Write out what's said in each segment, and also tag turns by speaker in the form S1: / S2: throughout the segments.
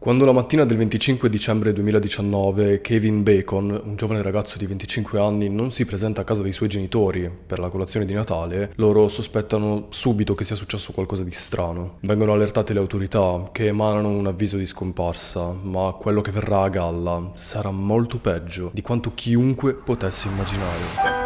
S1: Quando la mattina del 25 dicembre 2019 Kevin Bacon, un giovane ragazzo di 25 anni, non si presenta a casa dei suoi genitori per la colazione di Natale, loro sospettano subito che sia successo qualcosa di strano. Vengono allertate le autorità che emanano un avviso di scomparsa, ma quello che verrà a galla sarà molto peggio di quanto chiunque potesse immaginare.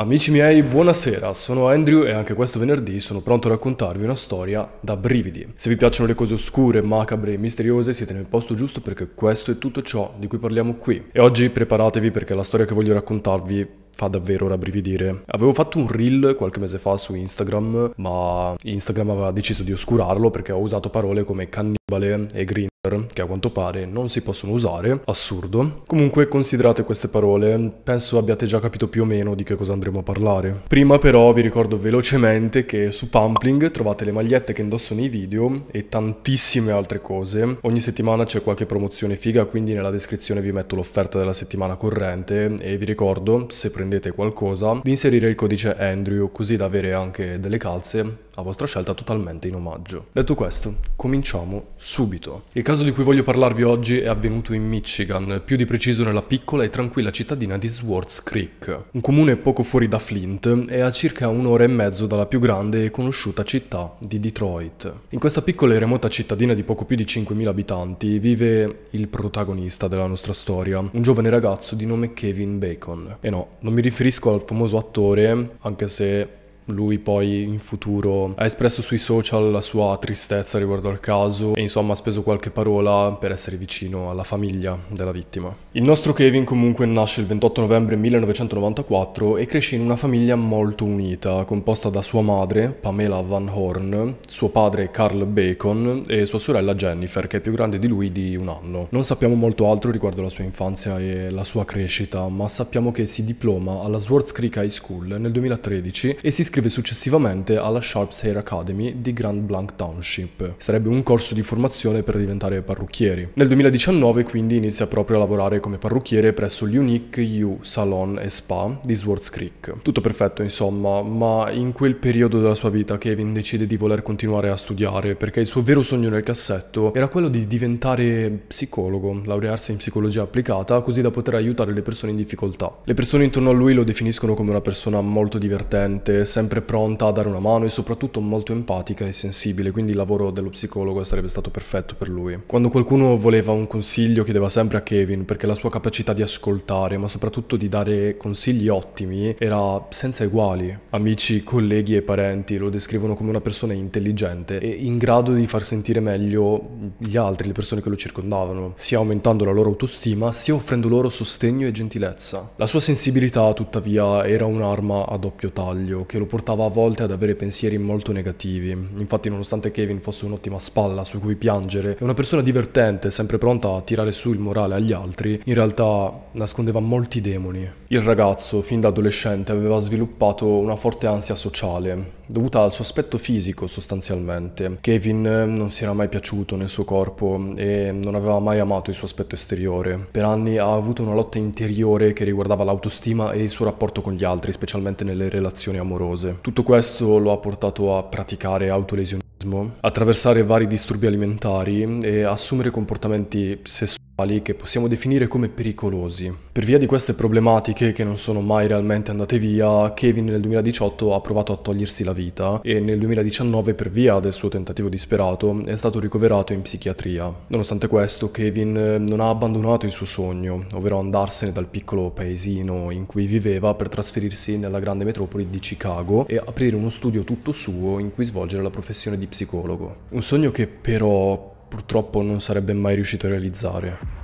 S1: Amici miei, buonasera, sono Andrew e anche questo venerdì sono pronto a raccontarvi una storia da brividi. Se vi piacciono le cose oscure, macabre e misteriose, siete nel posto giusto perché questo è tutto ciò di cui parliamo qui. E oggi preparatevi perché la storia che voglio raccontarvi fa davvero rabbrividire. Avevo fatto un reel qualche mese fa su Instagram, ma Instagram aveva deciso di oscurarlo perché ho usato parole come cannibale e green che a quanto pare non si possono usare, assurdo. Comunque considerate queste parole, penso abbiate già capito più o meno di che cosa andremo a parlare. Prima però vi ricordo velocemente che su Pumpling trovate le magliette che indosso nei video e tantissime altre cose. Ogni settimana c'è qualche promozione figa, quindi nella descrizione vi metto l'offerta della settimana corrente e vi ricordo, se prendete prendete qualcosa, di inserire il codice Andrew così da avere anche delle calze a vostra scelta totalmente in omaggio. Detto questo, cominciamo subito. Il caso di cui voglio parlarvi oggi è avvenuto in Michigan, più di preciso nella piccola e tranquilla cittadina di Swartz Creek, un comune poco fuori da Flint e a circa un'ora e mezzo dalla più grande e conosciuta città di Detroit. In questa piccola e remota cittadina di poco più di 5.000 abitanti vive il protagonista della nostra storia, un giovane ragazzo di nome Kevin Bacon. E no, non mi riferisco al famoso attore, anche se lui poi in futuro ha espresso sui social la sua tristezza riguardo al caso e insomma ha speso qualche parola per essere vicino alla famiglia della vittima. Il nostro Kevin comunque nasce il 28 novembre 1994 e cresce in una famiglia molto unita, composta da sua madre, Pamela Van Horn, suo padre Carl Bacon e sua sorella Jennifer, che è più grande di lui di un anno. Non sappiamo molto altro riguardo la sua infanzia e la sua crescita, ma sappiamo che si diploma alla Swartz Creek High School nel 2013 e si iscrive iscrive successivamente alla Sharps Hair Academy di Grand Blanc Township. Sarebbe un corso di formazione per diventare parrucchieri. Nel 2019 quindi inizia proprio a lavorare come parrucchiere presso l'Unique U Salon e Spa di Swartz Creek. Tutto perfetto insomma, ma in quel periodo della sua vita Kevin decide di voler continuare a studiare perché il suo vero sogno nel cassetto era quello di diventare psicologo, laurearsi in psicologia applicata così da poter aiutare le persone in difficoltà. Le persone intorno a lui lo definiscono come una persona molto divertente, sempre sempre pronta a dare una mano e soprattutto molto empatica e sensibile, quindi il lavoro dello psicologo sarebbe stato perfetto per lui. Quando qualcuno voleva un consiglio chiedeva sempre a Kevin perché la sua capacità di ascoltare, ma soprattutto di dare consigli ottimi, era senza eguali. Amici, colleghi e parenti lo descrivono come una persona intelligente e in grado di far sentire meglio gli altri, le persone che lo circondavano, sia aumentando la loro autostima, sia offrendo loro sostegno e gentilezza. La sua sensibilità, tuttavia, era un'arma a doppio taglio che lo portava portava a volte ad avere pensieri molto negativi. Infatti nonostante Kevin fosse un'ottima spalla su cui piangere e una persona divertente sempre pronta a tirare su il morale agli altri, in realtà nascondeva molti demoni. Il ragazzo fin da adolescente aveva sviluppato una forte ansia sociale, dovuta al suo aspetto fisico sostanzialmente. Kevin non si era mai piaciuto nel suo corpo e non aveva mai amato il suo aspetto esteriore. Per anni ha avuto una lotta interiore che riguardava l'autostima e il suo rapporto con gli altri, specialmente nelle relazioni amorose cose. Tutto questo lo ha portato a praticare autolesionismo, attraversare vari disturbi alimentari e assumere comportamenti sessuali che possiamo definire come pericolosi. Per via di queste problematiche che non sono mai realmente andate via, Kevin nel 2018 ha provato a togliersi la vita e nel 2019 per via del suo tentativo disperato è stato ricoverato in psichiatria. Nonostante questo Kevin non ha abbandonato il suo sogno, ovvero andarsene dal piccolo paesino in cui viveva per trasferirsi nella grande metropoli di Chicago e aprire uno studio tutto suo in cui svolgere la professione di psicologo. Un sogno che però purtroppo non sarebbe mai riuscito a realizzare.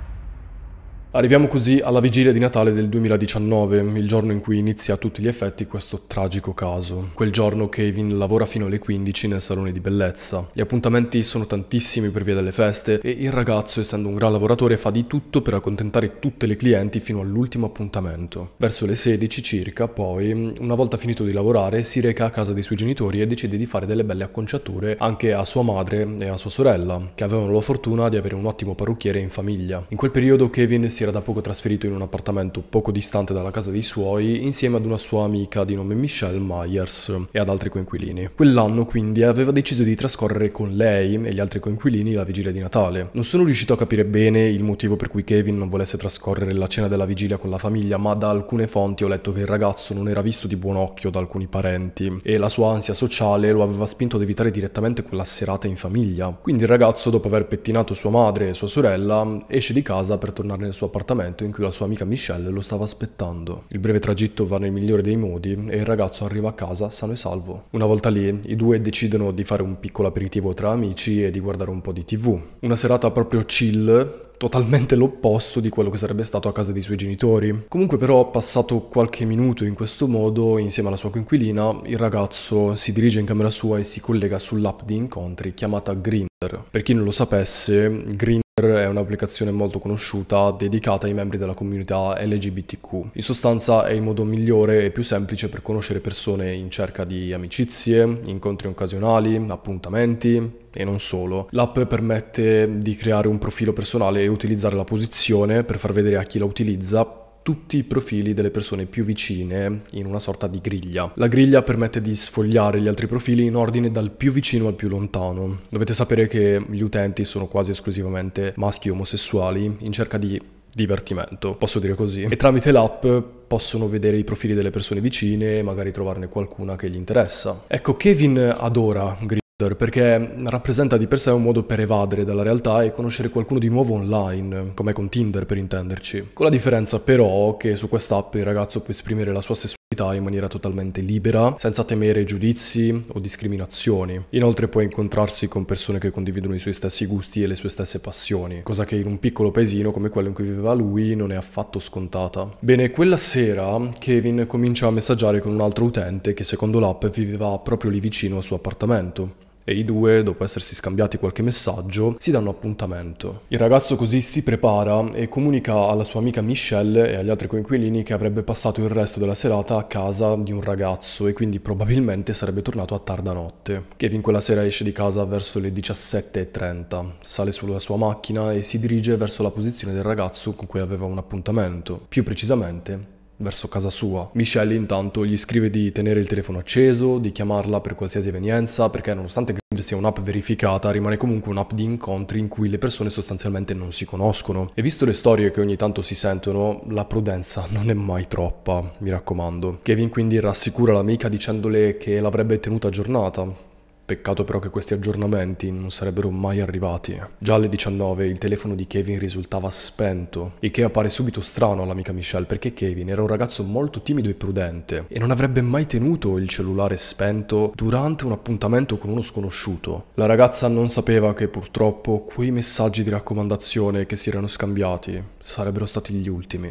S1: Arriviamo così alla vigilia di Natale del 2019, il giorno in cui inizia a tutti gli effetti questo tragico caso. Quel giorno Kevin lavora fino alle 15 nel salone di bellezza. Gli appuntamenti sono tantissimi per via delle feste e il ragazzo, essendo un gran lavoratore, fa di tutto per accontentare tutte le clienti fino all'ultimo appuntamento. Verso le 16 circa, poi, una volta finito di lavorare, si reca a casa dei suoi genitori e decide di fare delle belle acconciature anche a sua madre e a sua sorella, che avevano la fortuna di avere un ottimo parrucchiere in famiglia. In quel periodo Kevin si era da poco trasferito in un appartamento poco distante dalla casa dei suoi insieme ad una sua amica di nome Michelle Myers e ad altri coinquilini. Quell'anno quindi aveva deciso di trascorrere con lei e gli altri coinquilini la vigilia di Natale. Non sono riuscito a capire bene il motivo per cui Kevin non volesse trascorrere la cena della vigilia con la famiglia, ma da alcune fonti ho letto che il ragazzo non era visto di buon occhio da alcuni parenti e la sua ansia sociale lo aveva spinto ad evitare direttamente quella serata in famiglia. Quindi il ragazzo, dopo aver pettinato sua madre e sua sorella, esce di casa per tornare nel suo appartamento appartamento in cui la sua amica Michelle lo stava aspettando. Il breve tragitto va nel migliore dei modi e il ragazzo arriva a casa sano e salvo. Una volta lì, i due decidono di fare un piccolo aperitivo tra amici e di guardare un po' di tv. Una serata proprio chill totalmente l'opposto di quello che sarebbe stato a casa dei suoi genitori. Comunque però, passato qualche minuto in questo modo, insieme alla sua coinquilina, il ragazzo si dirige in camera sua e si collega sull'app di incontri chiamata Grinder. Per chi non lo sapesse, Grinder è un'applicazione molto conosciuta dedicata ai membri della comunità LGBTQ. In sostanza è il modo migliore e più semplice per conoscere persone in cerca di amicizie, incontri occasionali, appuntamenti, e non solo. L'app permette di creare un profilo personale e utilizzare la posizione per far vedere a chi la utilizza tutti i profili delle persone più vicine in una sorta di griglia. La griglia permette di sfogliare gli altri profili in ordine dal più vicino al più lontano. Dovete sapere che gli utenti sono quasi esclusivamente maschi omosessuali in cerca di divertimento, posso dire così. E tramite l'app possono vedere i profili delle persone vicine e magari trovarne qualcuna che gli interessa. Ecco, Kevin adora griglia perché rappresenta di per sé un modo per evadere dalla realtà e conoscere qualcuno di nuovo online, come con Tinder per intenderci. Con la differenza però che su quest'app il ragazzo può esprimere la sua sessualità in maniera totalmente libera, senza temere giudizi o discriminazioni. Inoltre può incontrarsi con persone che condividono i suoi stessi gusti e le sue stesse passioni, cosa che in un piccolo paesino come quello in cui viveva lui non è affatto scontata. Bene, quella sera Kevin comincia a messaggiare con un altro utente che secondo l'app viveva proprio lì vicino al suo appartamento e i due, dopo essersi scambiati qualche messaggio, si danno appuntamento. Il ragazzo così si prepara e comunica alla sua amica Michelle e agli altri coinquilini che avrebbe passato il resto della serata a casa di un ragazzo e quindi probabilmente sarebbe tornato a tarda notte. Kevin quella sera esce di casa verso le 17.30, sale sulla sua macchina e si dirige verso la posizione del ragazzo con cui aveva un appuntamento, più precisamente verso casa sua. Michelle intanto gli scrive di tenere il telefono acceso, di chiamarla per qualsiasi evenienza, perché nonostante Grind sia un'app verificata, rimane comunque un'app di incontri in cui le persone sostanzialmente non si conoscono. E visto le storie che ogni tanto si sentono, la prudenza non è mai troppa, mi raccomando. Kevin quindi rassicura l'amica dicendole che l'avrebbe tenuta aggiornata, Peccato però che questi aggiornamenti non sarebbero mai arrivati. Già alle 19 il telefono di Kevin risultava spento, il che appare subito strano all'amica Michelle perché Kevin era un ragazzo molto timido e prudente e non avrebbe mai tenuto il cellulare spento durante un appuntamento con uno sconosciuto. La ragazza non sapeva che purtroppo quei messaggi di raccomandazione che si erano scambiati sarebbero stati gli ultimi.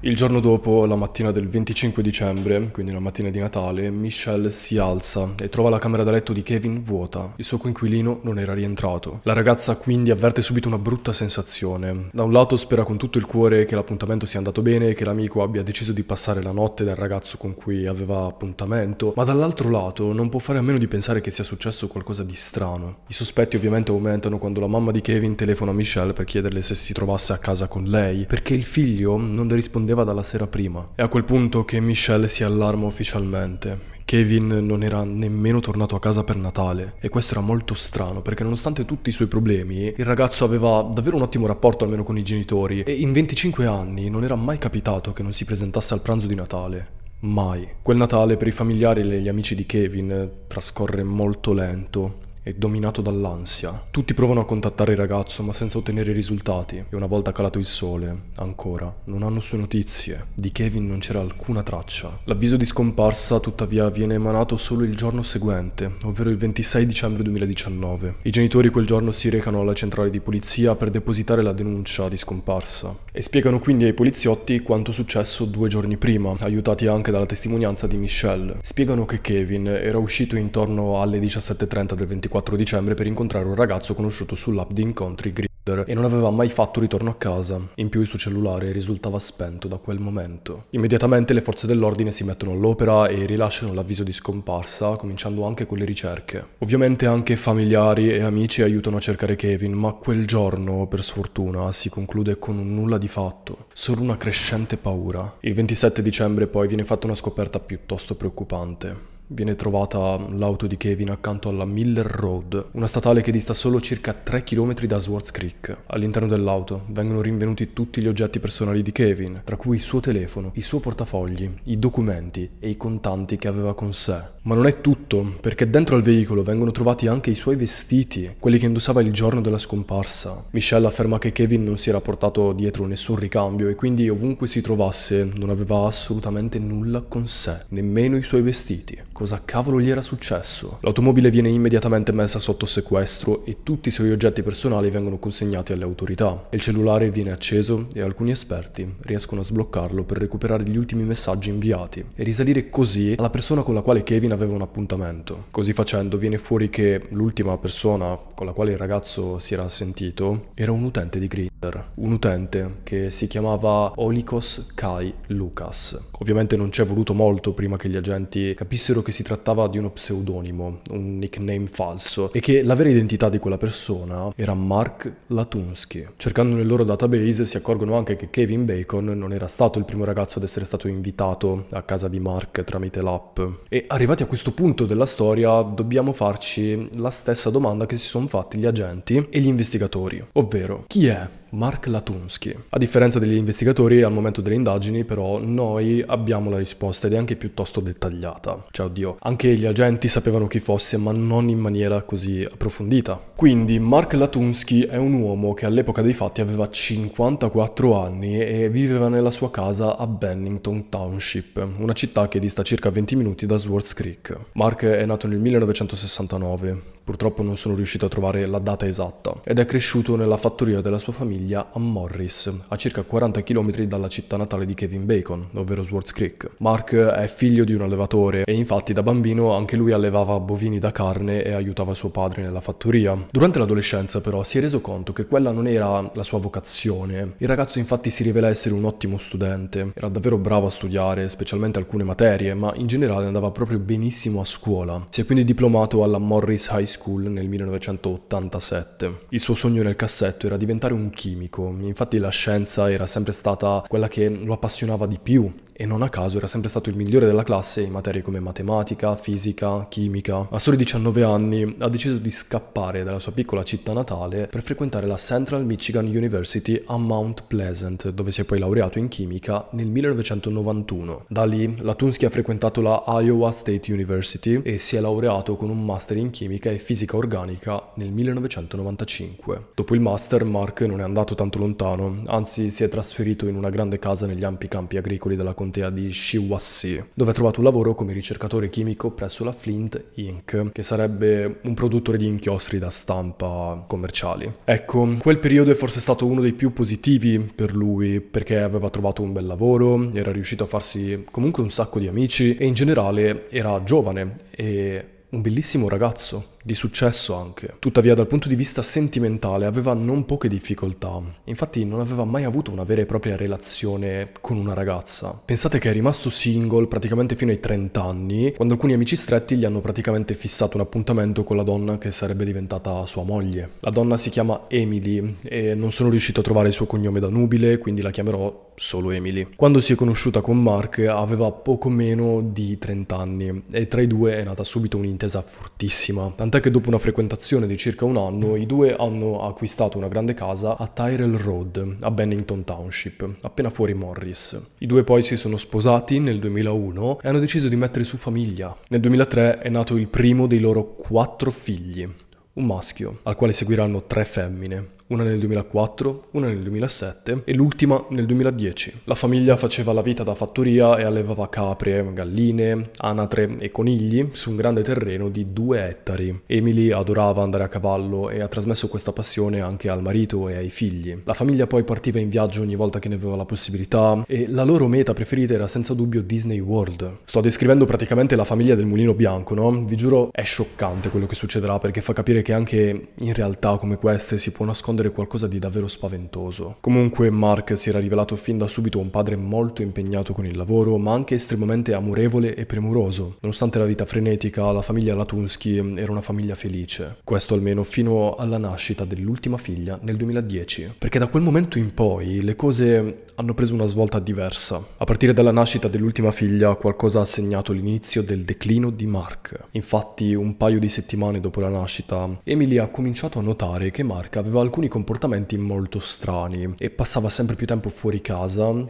S1: Il giorno dopo, la mattina del 25 dicembre, quindi la mattina di Natale, Michelle si alza e trova la camera da letto di Kevin vuota. Il suo coinquilino non era rientrato. La ragazza quindi avverte subito una brutta sensazione. Da un lato spera con tutto il cuore che l'appuntamento sia andato bene e che l'amico abbia deciso di passare la notte dal ragazzo con cui aveva appuntamento, ma dall'altro lato non può fare a meno di pensare che sia successo qualcosa di strano. I sospetti ovviamente aumentano quando la mamma di Kevin telefona a Michelle per chiederle se si trovasse a casa con lei, perché il figlio non risponde nascondeva dalla sera prima. È a quel punto che Michelle si allarma ufficialmente. Kevin non era nemmeno tornato a casa per Natale e questo era molto strano perché nonostante tutti i suoi problemi il ragazzo aveva davvero un ottimo rapporto almeno con i genitori e in 25 anni non era mai capitato che non si presentasse al pranzo di Natale. Mai. Quel Natale per i familiari e gli amici di Kevin trascorre molto lento e dominato dall'ansia. Tutti provano a contattare il ragazzo ma senza ottenere risultati e una volta calato il sole, ancora, non hanno sue notizie. Di Kevin non c'era alcuna traccia. L'avviso di scomparsa tuttavia viene emanato solo il giorno seguente, ovvero il 26 dicembre 2019. I genitori quel giorno si recano alla centrale di polizia per depositare la denuncia di scomparsa e spiegano quindi ai poliziotti quanto successo due giorni prima, aiutati anche dalla testimonianza di Michelle. Spiegano che Kevin era uscito intorno alle 17.30 del 24 24 dicembre per incontrare un ragazzo conosciuto sull'app di incontri Grinder e non aveva mai fatto ritorno a casa. In più il suo cellulare risultava spento da quel momento. Immediatamente le forze dell'ordine si mettono all'opera e rilasciano l'avviso di scomparsa, cominciando anche con le ricerche. Ovviamente anche familiari e amici aiutano a cercare Kevin, ma quel giorno, per sfortuna, si conclude con un nulla di fatto, solo una crescente paura. Il 27 dicembre poi viene fatta una scoperta piuttosto preoccupante viene trovata l'auto di Kevin accanto alla Miller Road, una statale che dista solo circa 3 km da Swartz Creek. All'interno dell'auto vengono rinvenuti tutti gli oggetti personali di Kevin, tra cui il suo telefono, il suo portafogli, i documenti e i contanti che aveva con sé. Ma non è tutto, perché dentro al veicolo vengono trovati anche i suoi vestiti, quelli che indossava il giorno della scomparsa. Michelle afferma che Kevin non si era portato dietro nessun ricambio e quindi ovunque si trovasse non aveva assolutamente nulla con sé, nemmeno i suoi vestiti. Cosa cavolo gli era successo? L'automobile viene immediatamente messa sotto sequestro e tutti i suoi oggetti personali vengono consegnati alle autorità. Il cellulare viene acceso e alcuni esperti riescono a sbloccarlo per recuperare gli ultimi messaggi inviati e risalire così alla persona con la quale Kevin aveva un appuntamento. Così facendo viene fuori che l'ultima persona con la quale il ragazzo si era sentito era un utente di Grinder, un utente che si chiamava Olikos Kai Lucas. Ovviamente non ci è voluto molto prima che gli agenti capissero che si trattava di uno pseudonimo, un nickname falso, e che la vera identità di quella persona era Mark Latunsky. Cercando nel loro database si accorgono anche che Kevin Bacon non era stato il primo ragazzo ad essere stato invitato a casa di Mark tramite l'app. E arrivati a questo punto della storia dobbiamo farci la stessa domanda che si sono fatti gli agenti e gli investigatori, ovvero chi è Mark Latunsky. A differenza degli investigatori, al momento delle indagini, però, noi abbiamo la risposta ed è anche piuttosto dettagliata. Cioè, Dio. Anche gli agenti sapevano chi fosse, ma non in maniera così approfondita. Quindi Mark Latunsky è un uomo che all'epoca dei fatti aveva 54 anni e viveva nella sua casa a Bennington Township, una città che dista circa 20 minuti da Swartz Creek. Mark è nato nel 1969, Purtroppo non sono riuscito a trovare la data esatta ed è cresciuto nella fattoria della sua famiglia a Morris, a circa 40 km dalla città natale di Kevin Bacon, ovvero Swartz Creek. Mark è figlio di un allevatore e infatti da bambino anche lui allevava bovini da carne e aiutava suo padre nella fattoria. Durante l'adolescenza però si è reso conto che quella non era la sua vocazione. Il ragazzo infatti si rivela essere un ottimo studente, era davvero bravo a studiare, specialmente alcune materie, ma in generale andava proprio benissimo a scuola. Si è quindi diplomato alla Morris High School School nel 1987. Il suo sogno nel cassetto era diventare un chimico, infatti la scienza era sempre stata quella che lo appassionava di più e non a caso era sempre stato il migliore della classe in materie come matematica, fisica, chimica. A soli 19 anni ha deciso di scappare dalla sua piccola città natale per frequentare la Central Michigan University a Mount Pleasant, dove si è poi laureato in chimica nel 1991. Da lì Latunsky ha frequentato la Iowa State University e si è laureato con un master in chimica e fisica organica nel 1995. Dopo il master Mark non è andato tanto lontano, anzi si è trasferito in una grande casa negli ampi campi agricoli della contea contea di Shiwassee, dove ha trovato un lavoro come ricercatore chimico presso la Flint Inc., che sarebbe un produttore di inchiostri da stampa commerciali. Ecco, quel periodo è forse stato uno dei più positivi per lui, perché aveva trovato un bel lavoro, era riuscito a farsi comunque un sacco di amici e in generale era giovane e un bellissimo ragazzo di successo anche. Tuttavia dal punto di vista sentimentale aveva non poche difficoltà, infatti non aveva mai avuto una vera e propria relazione con una ragazza. Pensate che è rimasto single praticamente fino ai 30 anni, quando alcuni amici stretti gli hanno praticamente fissato un appuntamento con la donna che sarebbe diventata sua moglie. La donna si chiama Emily e non sono riuscito a trovare il suo cognome da nubile, quindi la chiamerò solo Emily. Quando si è conosciuta con Mark aveva poco meno di 30 anni e tra i due è nata subito un'intesa fortissima, tant'è Tant'è che dopo una frequentazione di circa un anno, i due hanno acquistato una grande casa a Tyrell Road, a Bennington Township, appena fuori Morris. I due poi si sono sposati nel 2001 e hanno deciso di mettere su famiglia. Nel 2003 è nato il primo dei loro quattro figli, un maschio, al quale seguiranno tre femmine, una nel 2004, una nel 2007 e l'ultima nel 2010. La famiglia faceva la vita da fattoria e allevava capre, galline, anatre e conigli su un grande terreno di due ettari. Emily adorava andare a cavallo e ha trasmesso questa passione anche al marito e ai figli. La famiglia poi partiva in viaggio ogni volta che ne aveva la possibilità e la loro meta preferita era senza dubbio Disney World. Sto descrivendo praticamente la famiglia del mulino bianco, no? Vi giuro è scioccante quello che succederà perché fa capire che anche in realtà come queste si può nascondere nascondere qualcosa di davvero spaventoso. Comunque Mark si era rivelato fin da subito un padre molto impegnato con il lavoro, ma anche estremamente amorevole e premuroso. Nonostante la vita frenetica, la famiglia Latunsky era una famiglia felice. Questo almeno fino alla nascita dell'ultima figlia nel 2010. Perché da quel momento in poi le cose hanno preso una svolta diversa. A partire dalla nascita dell'ultima figlia, qualcosa ha segnato l'inizio del declino di Mark. Infatti, un paio di settimane dopo la nascita, Emily ha cominciato a notare che Mark aveva alcuni alcuni comportamenti molto strani e passava sempre più tempo fuori casa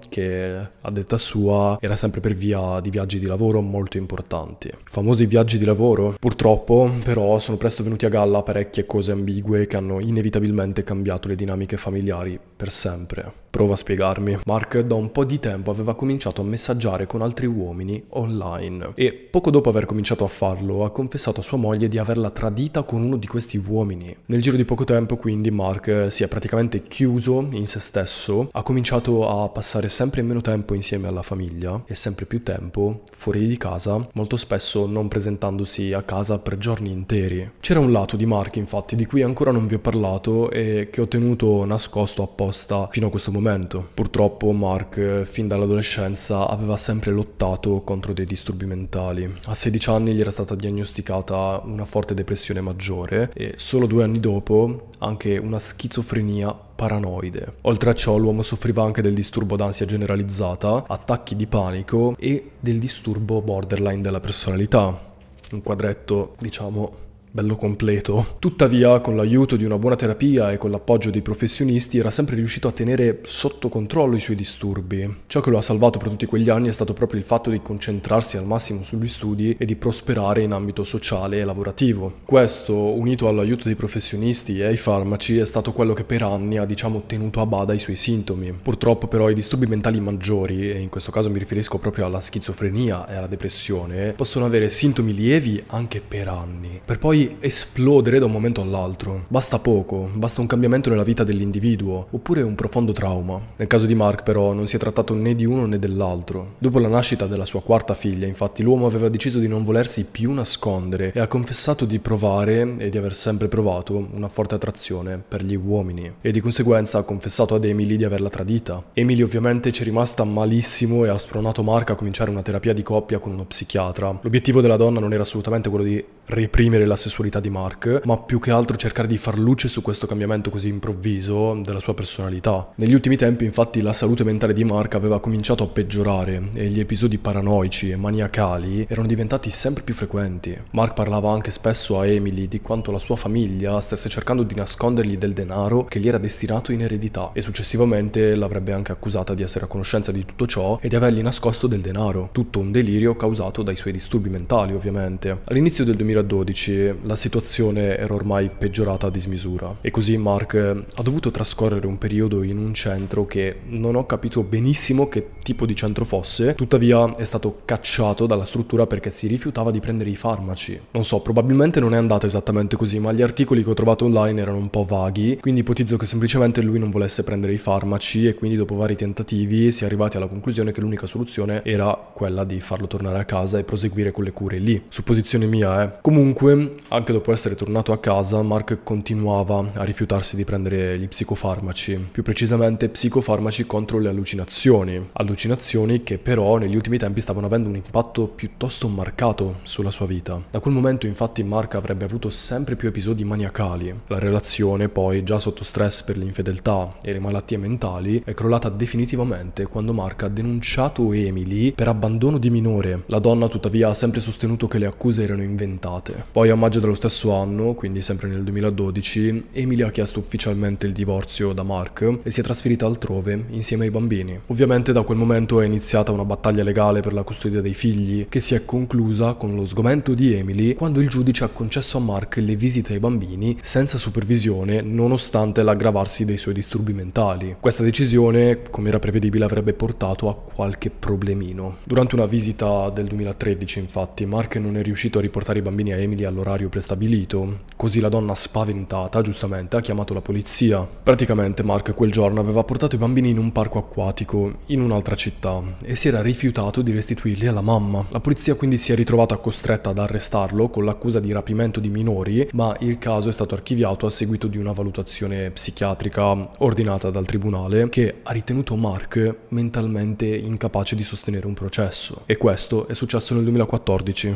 S1: che, a detta sua, era sempre per via di viaggi di lavoro molto importanti. Famosi viaggi di lavoro? Purtroppo, però, sono presto venuti a galla parecchie cose ambigue che hanno inevitabilmente cambiato le dinamiche familiari per sempre. Prova a spiegarmi. Mark da un po' di tempo aveva cominciato a messaggiare con altri uomini online e poco dopo aver cominciato a farlo ha confessato a sua moglie di averla tradita con uno di questi uomini. Nel giro di poco tempo quindi Mark si è praticamente chiuso in se stesso, ha cominciato a passare sempre meno tempo insieme alla famiglia e sempre più tempo fuori di casa, molto spesso non presentandosi a casa per giorni interi. C'era un lato di Mark infatti di cui ancora non vi ho parlato e che ho tenuto nascosto apposta fino a questo momento. Purtroppo Mark fin dall'adolescenza aveva sempre lottato contro dei disturbi mentali. A 16 anni gli era stata diagnosticata una forte depressione maggiore e solo due anni dopo anche una schizofrenia schizofrenia paranoide. Oltre a ciò l'uomo soffriva anche del disturbo d'ansia generalizzata, attacchi di panico e del disturbo borderline della personalità. Un quadretto, diciamo, bello completo. Tuttavia, con l'aiuto di una buona terapia e con l'appoggio dei professionisti, era sempre riuscito a tenere sotto controllo i suoi disturbi. Ciò che lo ha salvato per tutti quegli anni è stato proprio il fatto di concentrarsi al massimo sugli studi e di prosperare in ambito sociale e lavorativo. Questo, unito all'aiuto dei professionisti e ai farmaci, è stato quello che per anni ha diciamo tenuto a bada i suoi sintomi. Purtroppo però i disturbi mentali maggiori, e in questo caso mi riferisco proprio alla schizofrenia e alla depressione, possono avere sintomi lievi anche per anni, per poi esplodere da un momento all'altro. Basta poco, basta un cambiamento nella vita dell'individuo, oppure un profondo trauma. Nel caso di Mark però non si è trattato né di uno né dell'altro. Dopo la nascita della sua quarta figlia, infatti, l'uomo aveva deciso di non volersi più nascondere e ha confessato di provare e di aver sempre provato una forte attrazione per gli uomini e di conseguenza ha confessato ad Emily di averla tradita. Emily ovviamente ci è rimasta malissimo e ha spronato Mark a cominciare una terapia di coppia con uno psichiatra. L'obiettivo della donna non era assolutamente quello di reprimere la sessualità di Mark, ma più che altro cercare di far luce su questo cambiamento così improvviso della sua personalità. Negli ultimi tempi infatti la salute mentale di Mark aveva cominciato a peggiorare e gli episodi paranoici e maniacali erano diventati sempre più frequenti. Mark parlava anche spesso a Emily di quanto la sua famiglia stesse cercando di nascondergli del denaro che gli era destinato in eredità e successivamente l'avrebbe anche accusata di essere a conoscenza di tutto ciò e di avergli nascosto del denaro, tutto un delirio causato dai suoi disturbi mentali ovviamente. All'inizio del 2000 2012 la situazione era ormai peggiorata a dismisura e così Mark eh, ha dovuto trascorrere un periodo in un centro che non ho capito benissimo che tipo di centro fosse, tuttavia è stato cacciato dalla struttura perché si rifiutava di prendere i farmaci. Non so, probabilmente non è andata esattamente così, ma gli articoli che ho trovato online erano un po' vaghi, quindi ipotizzo che semplicemente lui non volesse prendere i farmaci e quindi dopo vari tentativi si è arrivati alla conclusione che l'unica soluzione era quella di farlo tornare a casa e proseguire con le cure lì. Supposizione mia, eh. Comunque, anche dopo essere tornato a casa, Mark continuava a rifiutarsi di prendere gli psicofarmaci, più precisamente psicofarmaci contro le allucinazioni, allucinazioni che però negli ultimi tempi stavano avendo un impatto piuttosto marcato sulla sua vita. Da quel momento infatti Mark avrebbe avuto sempre più episodi maniacali. La relazione poi, già sotto stress per l'infedeltà e le malattie mentali, è crollata definitivamente quando Mark ha denunciato Emily per abbandono di minore. La donna tuttavia ha sempre sostenuto che le accuse erano inventate separate. Poi a maggio dello stesso anno, quindi sempre nel 2012, Emily ha chiesto ufficialmente il divorzio da Mark e si è trasferita altrove insieme ai bambini. Ovviamente da quel momento è iniziata una battaglia legale per la custodia dei figli che si è conclusa con lo sgomento di Emily quando il giudice ha concesso a Mark le visite ai bambini senza supervisione nonostante l'aggravarsi dei suoi disturbi mentali. Questa decisione, come era prevedibile, avrebbe portato a qualche problemino. Durante una visita del 2013, infatti, Mark non è riuscito a riportare i bambini uomini a Emily all'orario prestabilito, così la donna spaventata, giustamente, ha chiamato la polizia. Praticamente Mark quel giorno aveva portato i bambini in un parco acquatico, in un'altra città, e si era rifiutato di restituirli alla mamma. La polizia quindi si è ritrovata costretta ad arrestarlo con l'accusa di rapimento di minori, ma il caso è stato archiviato a seguito di una valutazione psichiatrica ordinata dal tribunale che ha ritenuto Mark mentalmente incapace di sostenere un processo. E questo è successo nel 2014.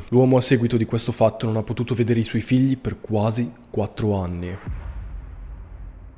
S1: L'uomo a seguito di questo fatto Rat non ha potuto vedere i suoi figli per quasi 4 anni.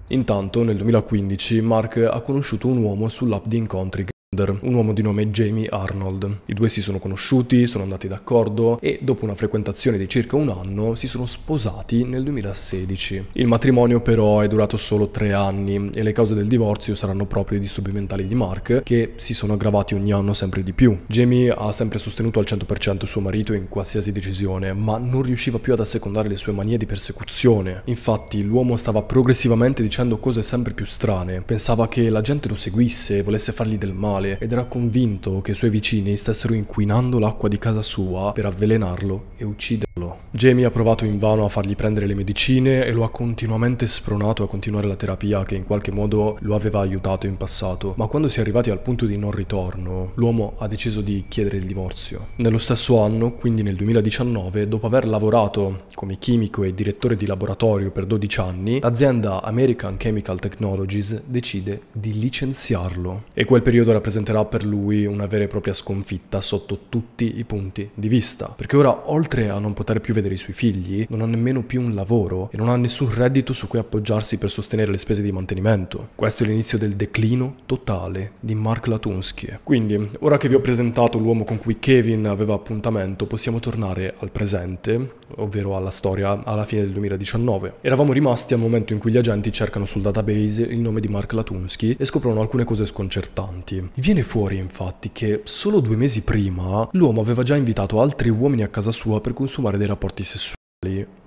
S1: Intanto, nel 2015, Mark ha conosciuto un uomo sull'app di incontri un uomo di nome Jamie Arnold. I due si sono conosciuti, sono andati d'accordo e dopo una frequentazione di circa un anno si sono sposati nel 2016. Il matrimonio però è durato solo tre anni e le cause del divorzio saranno proprio i disturbi mentali di Mark che si sono aggravati ogni anno sempre di più. Jamie ha sempre sostenuto al 100% suo marito in qualsiasi decisione ma non riusciva più ad assecondare le sue manie di persecuzione. Infatti l'uomo stava progressivamente dicendo cose sempre più strane, pensava che la gente lo seguisse e volesse fargli del male male ed era convinto che i suoi vicini stessero inquinando l'acqua di casa sua per avvelenarlo e ucciderlo. Jamie ha provato invano a fargli prendere le medicine e lo ha continuamente spronato a continuare la terapia che in qualche modo lo aveva aiutato in passato, ma quando si è arrivati al punto di non ritorno, l'uomo ha deciso di chiedere il divorzio. Nello stesso anno, quindi nel 2019, dopo aver lavorato come chimico e direttore di laboratorio per 12 anni, l'azienda American Chemical Technologies decide di licenziarlo e quel periodo rappresenterà per lui una vera e propria sconfitta sotto tutti i punti di vista, perché ora oltre a non poter più vedere i suoi figli, non ha nemmeno più un lavoro e non ha nessun reddito su cui appoggiarsi per sostenere le spese di mantenimento. Questo è l'inizio del declino totale di Mark Latunsky. Quindi, ora che vi ho presentato l'uomo con cui Kevin aveva appuntamento, possiamo tornare al presente, ovvero alla storia alla fine del 2019. Eravamo rimasti al momento in cui gli agenti cercano sul database il nome di Mark Latunsky e scoprono alcune cose sconcertanti. Viene fuori infatti che solo due mesi prima l'uomo aveva già invitato altri uomini a casa sua per consumare dei rapporti rapporti sessuali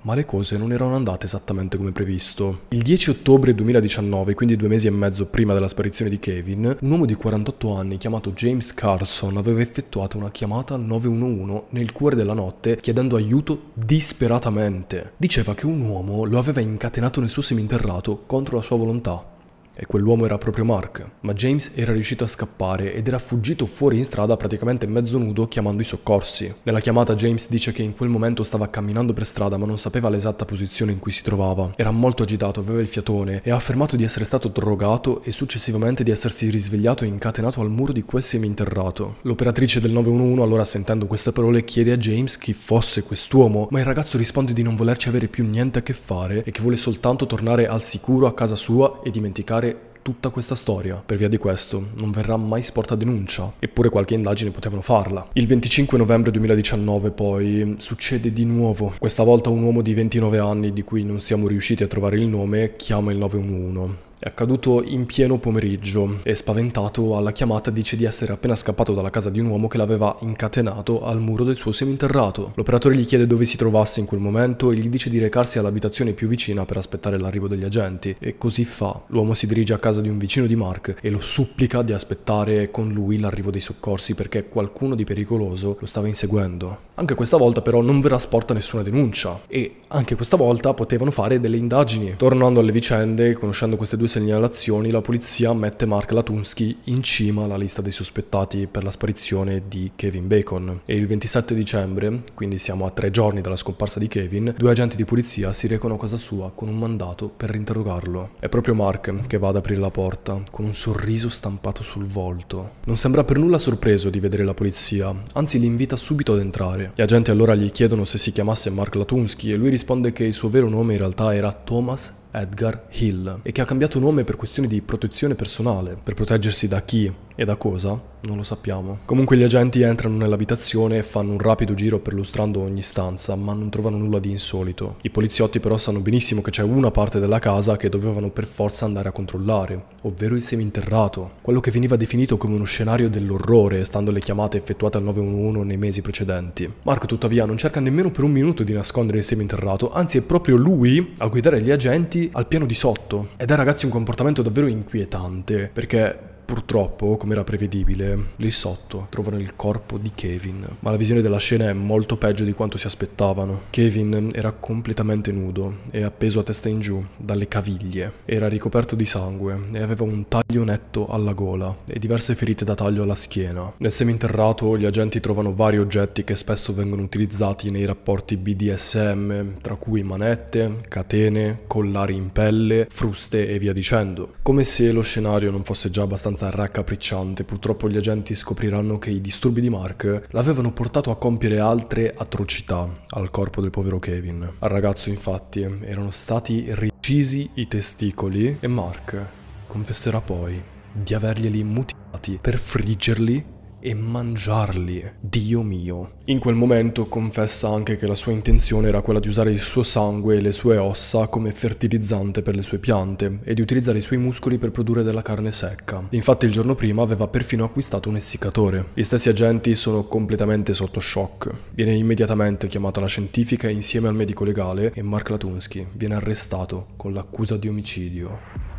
S1: ma le cose non erano andate esattamente come previsto. Il 10 ottobre 2019, quindi due mesi e mezzo prima della sparizione di Kevin, un uomo di 48 anni chiamato James Carson aveva effettuato una chiamata al 911 nel cuore della notte chiedendo aiuto disperatamente. Diceva che un uomo lo aveva incatenato nel suo seminterrato contro la sua volontà e quell'uomo era proprio Mark, ma James era riuscito a scappare ed era fuggito fuori in strada praticamente mezzo nudo chiamando i soccorsi. Nella chiamata James dice che in quel momento stava camminando per strada ma non sapeva l'esatta posizione in cui si trovava. Era molto agitato, aveva il fiatone e ha affermato di essere stato drogato e successivamente di essersi risvegliato e incatenato al muro di quel seminterrato. L'operatrice del 911 allora sentendo queste parole chiede a James chi fosse quest'uomo, ma il ragazzo risponde di non volerci avere più niente a che fare e che vuole soltanto tornare al sicuro a casa sua e dimenticare tutta questa storia. Per via di questo non verrà mai sporta denuncia, eppure qualche indagine potevano farla. Il 25 novembre 2019 poi succede di nuovo. Questa volta un uomo di 29 anni di cui non siamo riusciti a trovare il nome chiama il 911. È accaduto in pieno pomeriggio e spaventato alla chiamata dice di essere appena scappato dalla casa di un uomo che l'aveva incatenato al muro del suo seminterrato. L'operatore gli chiede dove si trovasse in quel momento e gli dice di recarsi all'abitazione più vicina per aspettare l'arrivo degli agenti e così fa. L'uomo si dirige a casa di un vicino di Mark e lo supplica di aspettare con lui l'arrivo dei soccorsi perché qualcuno di pericoloso lo stava inseguendo. Anche questa volta però non verrà sporta nessuna denuncia e anche questa volta potevano fare delle indagini. Tornando alle vicende, conoscendo queste due due segnalazioni la polizia mette Mark Latunsky in cima alla lista dei sospettati per la sparizione di Kevin Bacon e il 27 dicembre, quindi siamo a tre giorni dalla scomparsa di Kevin, due agenti di polizia si recano a casa sua con un mandato per interrogarlo. È proprio Mark che va ad aprire la porta, con un sorriso stampato sul volto. Non sembra per nulla sorpreso di vedere la polizia, anzi li invita subito ad entrare. Gli agenti allora gli chiedono se si chiamasse Mark Latunsky e lui risponde che il suo vero nome in realtà era Thomas Edgar Hill e che ha cambiato nome per questioni di protezione personale, per proteggersi da chi e da cosa? Non lo sappiamo. Comunque gli agenti entrano nell'abitazione e fanno un rapido giro perlustrando ogni stanza, ma non trovano nulla di insolito. I poliziotti però sanno benissimo che c'è una parte della casa che dovevano per forza andare a controllare, ovvero il seminterrato, quello che veniva definito come uno scenario dell'orrore, stando le chiamate effettuate al 911 nei mesi precedenti. Marco tuttavia non cerca nemmeno per un minuto di nascondere il seminterrato, anzi è proprio lui a guidare gli agenti al piano di sotto. Ed è ragazzi un comportamento davvero inquietante, perché Purtroppo, come era prevedibile, lì sotto trovano il corpo di Kevin, ma la visione della scena è molto peggio di quanto si aspettavano. Kevin era completamente nudo e appeso a testa in giù, dalle caviglie. Era ricoperto di sangue e aveva un taglio netto alla gola e diverse ferite da taglio alla schiena. Nel seminterrato gli agenti trovano vari oggetti che spesso vengono utilizzati nei rapporti BDSM, tra cui manette, catene, collari in pelle, fruste e via dicendo. Come se lo scenario non fosse già abbastanza abbastanza raccapricciante. Purtroppo gli agenti scopriranno che i disturbi di Mark l'avevano portato a compiere altre atrocità al corpo del povero Kevin. Al ragazzo infatti erano stati recisi i testicoli e Mark confesserà poi di averglieli mutilati per friggerli e mangiarli. Dio mio. In quel momento confessa anche che la sua intenzione era quella di usare il suo sangue e le sue ossa come fertilizzante per le sue piante e di utilizzare i suoi muscoli per produrre della carne secca. Infatti il giorno prima aveva perfino acquistato un essiccatore. Gli stessi agenti sono completamente sotto shock. Viene immediatamente chiamata la scientifica insieme al medico legale e Mark Latunsky viene arrestato con l'accusa di omicidio.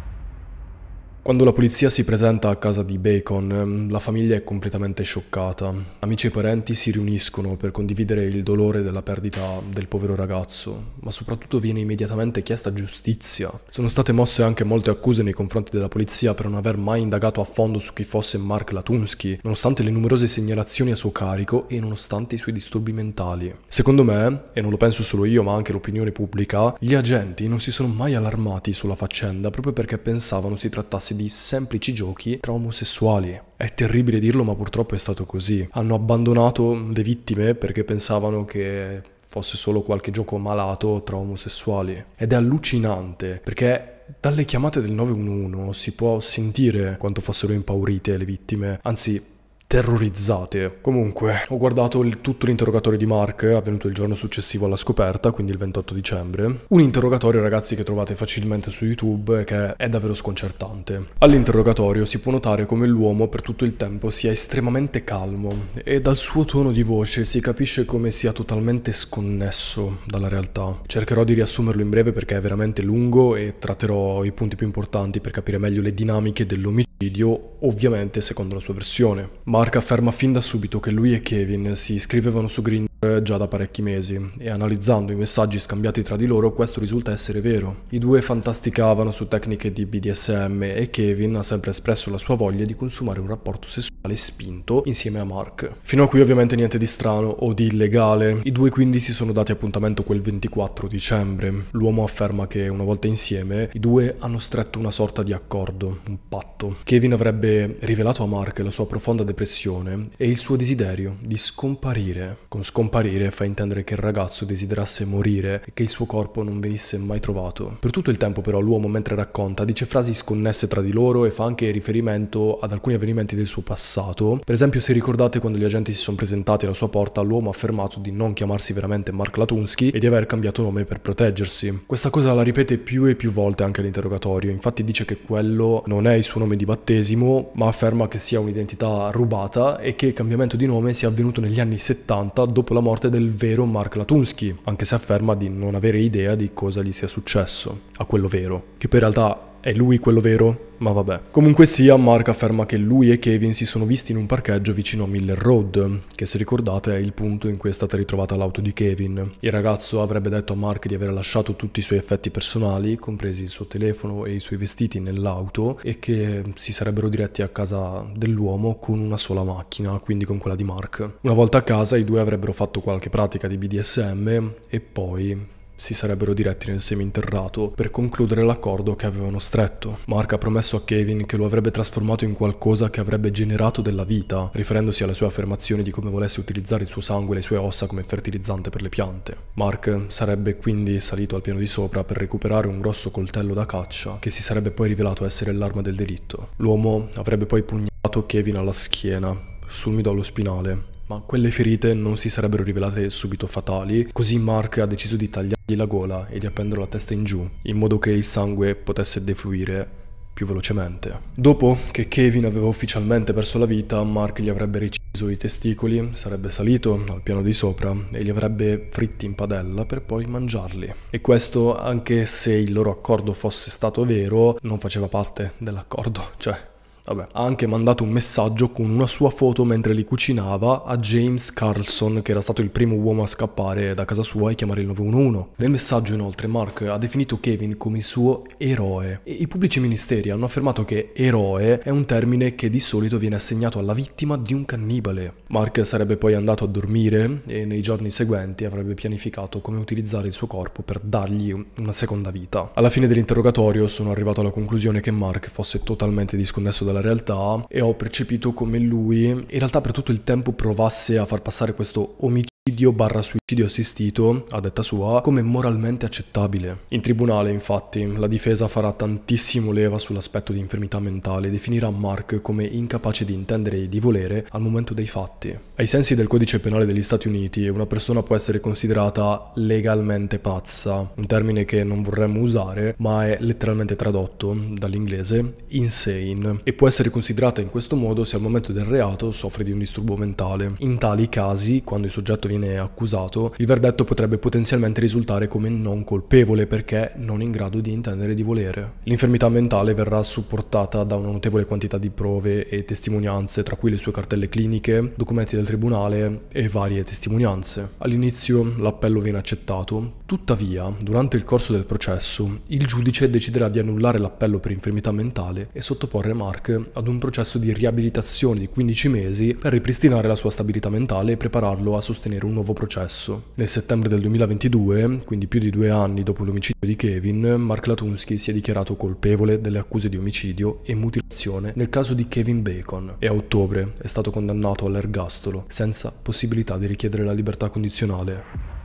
S1: Quando la polizia si presenta a casa di Bacon, ehm, la famiglia è completamente scioccata. Amici e parenti si riuniscono per condividere il dolore della perdita del povero ragazzo, ma soprattutto viene immediatamente chiesta giustizia. Sono state mosse anche molte accuse nei confronti della polizia per non aver mai indagato a fondo su chi fosse Mark Latunsky, nonostante le numerose segnalazioni a suo carico e nonostante i suoi disturbi mentali. Secondo me, e non lo penso solo io ma anche l'opinione pubblica, gli agenti non si sono mai allarmati sulla faccenda proprio perché pensavano si trattasse di semplici giochi tra omosessuali. È terribile dirlo, ma purtroppo è stato così. Hanno abbandonato le vittime perché pensavano che fosse solo qualche gioco malato tra omosessuali. Ed è allucinante perché dalle chiamate del 911 si può sentire quanto fossero impaurite le vittime, anzi terrorizzate. Comunque, ho guardato il, tutto l'interrogatorio di Mark, avvenuto il giorno successivo alla scoperta, quindi il 28 dicembre. Un interrogatorio, ragazzi, che trovate facilmente su YouTube, che è davvero sconcertante. All'interrogatorio si può notare come l'uomo per tutto il tempo sia estremamente calmo e dal suo tono di voce si capisce come sia totalmente sconnesso dalla realtà. Cercherò di riassumerlo in breve perché è veramente lungo e tratterò i punti più importanti per capire meglio le dinamiche dell'omicidio ovviamente secondo la sua versione. Mark afferma fin da subito che lui e Kevin si scrivevano su Grindr già da parecchi mesi e analizzando i messaggi scambiati tra di loro questo risulta essere vero. I due fantasticavano su tecniche di BDSM e Kevin ha sempre espresso la sua voglia di consumare un rapporto sessuale spinto insieme a Mark. Fino a qui ovviamente niente di strano o di illegale, i due quindi si sono dati appuntamento quel 24 dicembre. L'uomo afferma che una volta insieme i due hanno stretto una sorta di accordo, un patto. Kevin avrebbe rivelato a Mark la sua profonda depressione e il suo desiderio di scomparire. Con scomparire fa intendere che il ragazzo desiderasse morire e che il suo corpo non venisse mai trovato. Per tutto il tempo però l'uomo mentre racconta dice frasi sconnesse tra di loro e fa anche riferimento ad alcuni avvenimenti del suo passato. Per esempio se ricordate quando gli agenti si sono presentati alla sua porta l'uomo ha affermato di non chiamarsi veramente Mark Latunsky e di aver cambiato nome per proteggersi. Questa cosa la ripete più e più volte anche all'interrogatorio, infatti dice che quello non è il suo nome di battesimo ma afferma che sia un'identità rubata e che il cambiamento di nome sia avvenuto negli anni 70 dopo la morte del vero Mark Latunsky, anche se afferma di non avere idea di cosa gli sia successo a quello vero, che per in realtà è lui quello vero? Ma vabbè. Comunque sia, Mark afferma che lui e Kevin si sono visti in un parcheggio vicino a Miller Road, che se ricordate è il punto in cui è stata ritrovata l'auto di Kevin. Il ragazzo avrebbe detto a Mark di aver lasciato tutti i suoi effetti personali, compresi il suo telefono e i suoi vestiti nell'auto, e che si sarebbero diretti a casa dell'uomo con una sola macchina, quindi con quella di Mark. Una volta a casa i due avrebbero fatto qualche pratica di BDSM e poi si sarebbero diretti nel seminterrato per concludere l'accordo che avevano stretto. Mark ha promesso a Kevin che lo avrebbe trasformato in qualcosa che avrebbe generato della vita, riferendosi alle sue affermazioni di come volesse utilizzare il suo sangue e le sue ossa come fertilizzante per le piante. Mark sarebbe quindi salito al piano di sopra per recuperare un grosso coltello da caccia che si sarebbe poi rivelato essere l'arma del delitto. L'uomo avrebbe poi pugnato Kevin alla schiena, sul midollo spinale, ma quelle ferite non si sarebbero rivelate subito fatali, così Mark ha deciso di tagliargli la gola e di appenderlo la testa in giù, in modo che il sangue potesse defluire più velocemente. Dopo che Kevin aveva ufficialmente perso la vita, Mark gli avrebbe reciso i testicoli, sarebbe salito al piano di sopra e li avrebbe fritti in padella per poi mangiarli. E questo anche se il loro accordo fosse stato vero, non faceva parte dell'accordo, cioè Vabbè, ha anche mandato un messaggio con una sua foto mentre li cucinava a James Carlson, che era stato il primo uomo a scappare da casa sua e chiamare il 911. Nel messaggio, inoltre, Mark ha definito Kevin come il suo eroe. E I pubblici ministeri hanno affermato che eroe è un termine che di solito viene assegnato alla vittima di un cannibale. Mark sarebbe poi andato a dormire e nei giorni seguenti avrebbe pianificato come utilizzare il suo corpo per dargli una seconda vita. Alla fine dell'interrogatorio sono arrivato alla conclusione che Mark fosse totalmente disconnesso dalla dalla realtà e ho percepito come lui in realtà per tutto il tempo provasse a far passare questo omicidio suicidio barra suicidio assistito, a detta sua, come moralmente accettabile. In tribunale, infatti, la difesa farà tantissimo leva sull'aspetto di infermità mentale e definirà Mark come incapace di intendere e di volere al momento dei fatti. Ai sensi del codice penale degli Stati Uniti, una persona può essere considerata legalmente pazza, un termine che non vorremmo usare, ma è letteralmente tradotto dall'inglese insane, e può essere considerata in questo modo se al momento del reato soffre di un disturbo mentale. In tali casi, quando il soggetto viene viene accusato, il verdetto potrebbe potenzialmente risultare come non colpevole perché non in grado di intendere di volere. L'infermità mentale verrà supportata da una notevole quantità di prove e testimonianze, tra cui le sue cartelle cliniche, documenti del tribunale e varie testimonianze. All'inizio l'appello viene accettato, tuttavia, durante il corso del processo, il giudice deciderà di annullare l'appello per infermità mentale e sottoporre Mark ad un processo di riabilitazione di 15 mesi per ripristinare la sua stabilità mentale e prepararlo a sostenere un nuovo processo. Nel settembre del 2022, quindi più di due anni dopo l'omicidio di Kevin, Mark Latunsky si è dichiarato colpevole delle accuse di omicidio e mutilazione nel caso di Kevin Bacon e a ottobre è stato condannato all'ergastolo senza possibilità di richiedere la libertà condizionale.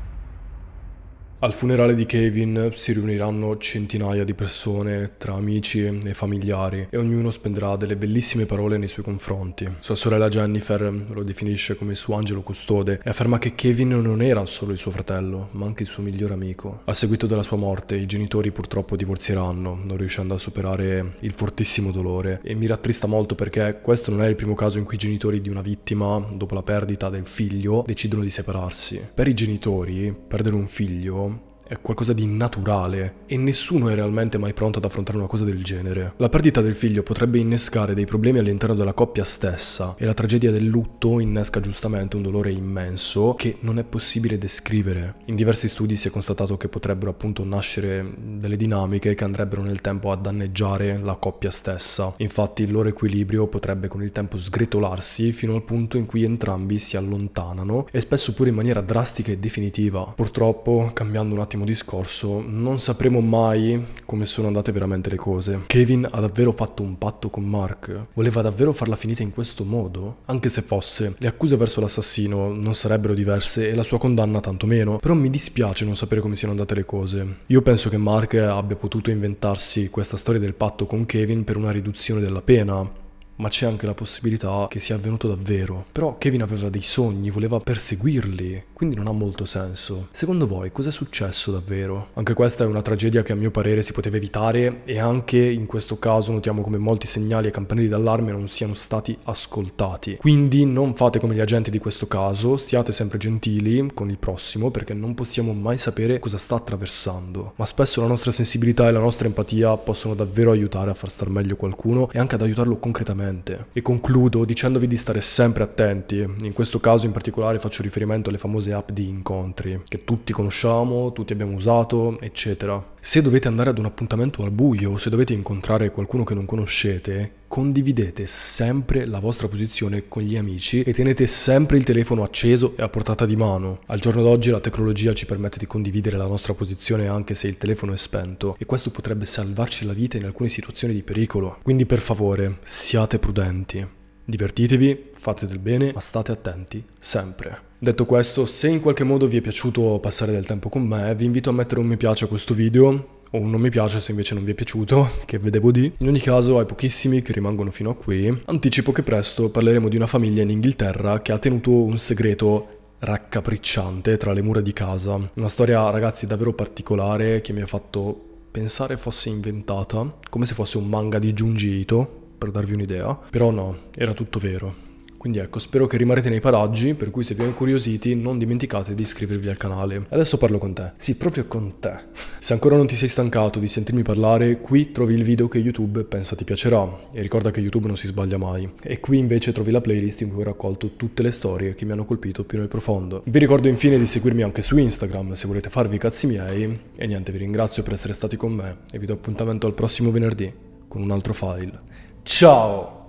S1: Al funerale di Kevin si riuniranno centinaia di persone tra amici e familiari e ognuno spenderà delle bellissime parole nei suoi confronti. Sua sorella Jennifer lo definisce come il suo angelo custode e afferma che Kevin non era solo il suo fratello, ma anche il suo migliore amico. A seguito della sua morte i genitori purtroppo divorzieranno, non riuscendo a superare il fortissimo dolore e mi rattrista molto perché questo non è il primo caso in cui i genitori di una vittima, dopo la perdita del figlio, decidono di separarsi. Per i genitori, perdere un figlio è qualcosa di naturale e nessuno è realmente mai pronto ad affrontare una cosa del genere. La perdita del figlio potrebbe innescare dei problemi all'interno della coppia stessa e la tragedia del lutto innesca giustamente un dolore immenso che non è possibile descrivere. In diversi studi si è constatato che potrebbero appunto nascere delle dinamiche che andrebbero nel tempo a danneggiare la coppia stessa. Infatti il loro equilibrio potrebbe con il tempo sgretolarsi fino al punto in cui entrambi si allontanano e spesso pure in maniera drastica e definitiva. Purtroppo, cambiando un attimo ultimo discorso, non sapremo mai come sono andate veramente le cose. Kevin ha davvero fatto un patto con Mark? Voleva davvero farla finita in questo modo? Anche se fosse, le accuse verso l'assassino non sarebbero diverse e la sua condanna tantomeno, però mi dispiace non sapere come siano andate le cose. Io penso che Mark abbia potuto inventarsi questa storia del patto con Kevin per una riduzione della pena, ma c'è anche la possibilità che sia avvenuto davvero. Però Kevin aveva dei sogni, voleva perseguirli, quindi non ha molto senso. Secondo voi cos'è successo davvero? Anche questa è una tragedia che a mio parere si poteva evitare e anche in questo caso notiamo come molti segnali e campanelli d'allarme non siano stati ascoltati. Quindi non fate come gli agenti di questo caso, siate sempre gentili con il prossimo perché non possiamo mai sapere cosa sta attraversando. Ma spesso la nostra sensibilità e la nostra empatia possono davvero aiutare a far star meglio qualcuno e anche ad aiutarlo concretamente permanente. E concludo dicendovi di stare sempre attenti, in questo caso in particolare faccio riferimento alle famose app di incontri, che tutti conosciamo, tutti abbiamo usato, eccetera. Se dovete andare ad un appuntamento al buio, se dovete incontrare qualcuno che non conoscete, condividete sempre la vostra posizione con gli amici e tenete sempre il telefono acceso e a portata di mano. Al giorno d'oggi la tecnologia ci permette di condividere la nostra posizione anche se il telefono è spento e questo potrebbe salvarci la vita in alcune situazioni di pericolo. Quindi per favore, siate prudenti. Divertitevi, fate del bene, ma state attenti sempre. Detto questo, se in qualche modo vi è piaciuto passare del tempo con me, vi invito a mettere un mi piace a questo video, o un non mi piace se invece non vi è piaciuto, che vedevo di. In ogni caso ai pochissimi che rimangono fino a qui, anticipo che presto parleremo di una famiglia in Inghilterra che ha tenuto un segreto raccapricciante tra le mura di casa. Una storia, ragazzi, davvero particolare che mi ha fatto pensare fosse inventata, come se fosse un manga di Junji Ito, per darvi un'idea. Però no, era tutto vero. Quindi ecco, spero che rimarrete nei paraggi, per cui se vi ho incuriositi non dimenticate di iscrivervi al canale. Adesso parlo con te. Sì, proprio con te. Se ancora non ti sei stancato di sentirmi parlare, qui trovi il video che YouTube pensa ti piacerà. E ricorda che YouTube non si sbaglia mai. E qui invece trovi la playlist in cui ho raccolto tutte le storie che mi hanno colpito più nel profondo. Vi ricordo infine di seguirmi anche su Instagram se volete farvi i cazzi miei. E niente, vi ringrazio per essere stati con me e vi do appuntamento al prossimo venerdì con un altro file. Ciao!